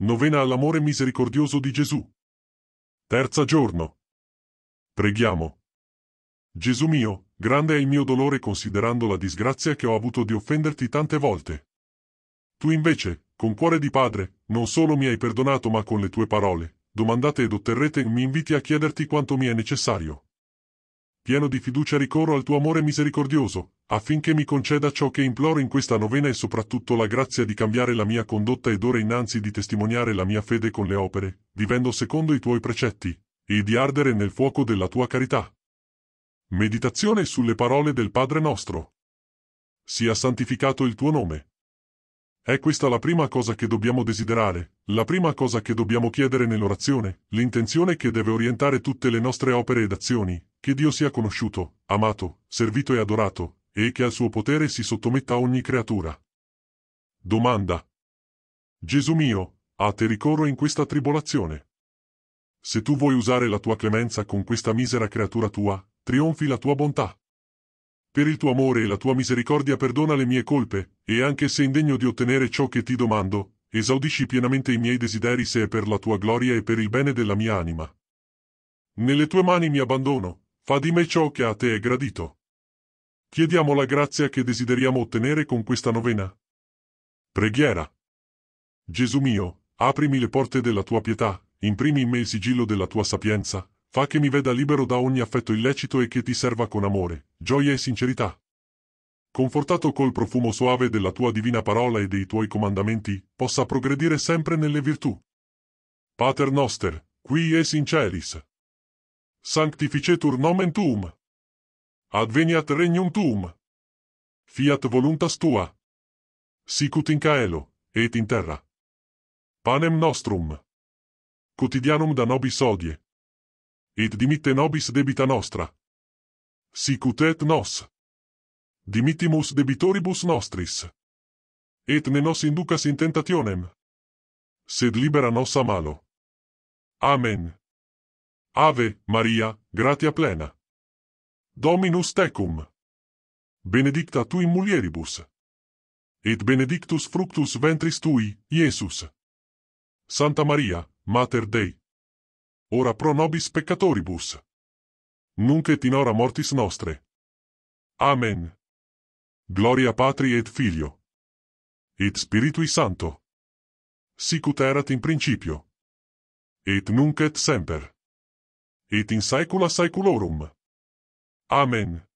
Novena all'amore misericordioso di Gesù. Terza giorno. Preghiamo. Gesù mio, grande è il mio dolore considerando la disgrazia che ho avuto di offenderti tante volte. Tu invece, con cuore di padre, non solo mi hai perdonato ma con le tue parole, domandate ed otterrete mi inviti a chiederti quanto mi è necessario pieno di fiducia ricorro al tuo amore misericordioso, affinché mi conceda ciò che imploro in questa novena e soprattutto la grazia di cambiare la mia condotta ed ora innanzi di testimoniare la mia fede con le opere, vivendo secondo i tuoi precetti, e di ardere nel fuoco della tua carità. Meditazione sulle parole del Padre nostro. Sia santificato il tuo nome. È questa la prima cosa che dobbiamo desiderare, la prima cosa che dobbiamo chiedere nell'orazione, l'intenzione che deve orientare tutte le nostre opere ed azioni, che Dio sia conosciuto, amato, servito e adorato, e che al suo potere si sottometta ogni creatura. Domanda. Gesù mio, a te ricorro in questa tribolazione. Se tu vuoi usare la tua clemenza con questa misera creatura tua, trionfi la tua bontà. Per il tuo amore e la tua misericordia perdona le mie colpe, e anche se indegno di ottenere ciò che ti domando, esaudisci pienamente i miei desideri se è per la tua gloria e per il bene della mia anima. Nelle tue mani mi abbandono, Fa di me ciò che a te è gradito. Chiediamo la grazia che desideriamo ottenere con questa novena. Preghiera. Gesù mio, aprimi le porte della tua pietà, imprimi in me il sigillo della tua sapienza, fa che mi veda libero da ogni affetto illecito e che ti serva con amore, gioia e sincerità. Confortato col profumo soave della tua divina parola e dei tuoi comandamenti, possa progredire sempre nelle virtù. Pater noster, qui es in celis. sanctificetur nomen tuum. Adveniat regnum tuum. Fiat voluntas tua. Sicut in caelo, et in terra. Panem nostrum. quotidianum da nobis odie. Et dimitte nobis debita nostra. Sicut et nos. Dimittimus debitoribus nostris. Et ne nos inducas in tentationem. Sed libera nos a malo. Amen. Ave, Maria, gratia plena. Dominus tecum. Benedicta tui mulieribus. Et benedictus fructus ventris tui, Iesus. Santa Maria, Mater Dei. Ora pro nobis peccatoribus. Nunc et in hora mortis nostre. Amen. Gloria Patri et Filio. Et Spiritui Santo. Sicut erat in principio. Et nunc et semper. 18 saecula saeculorum. Amen.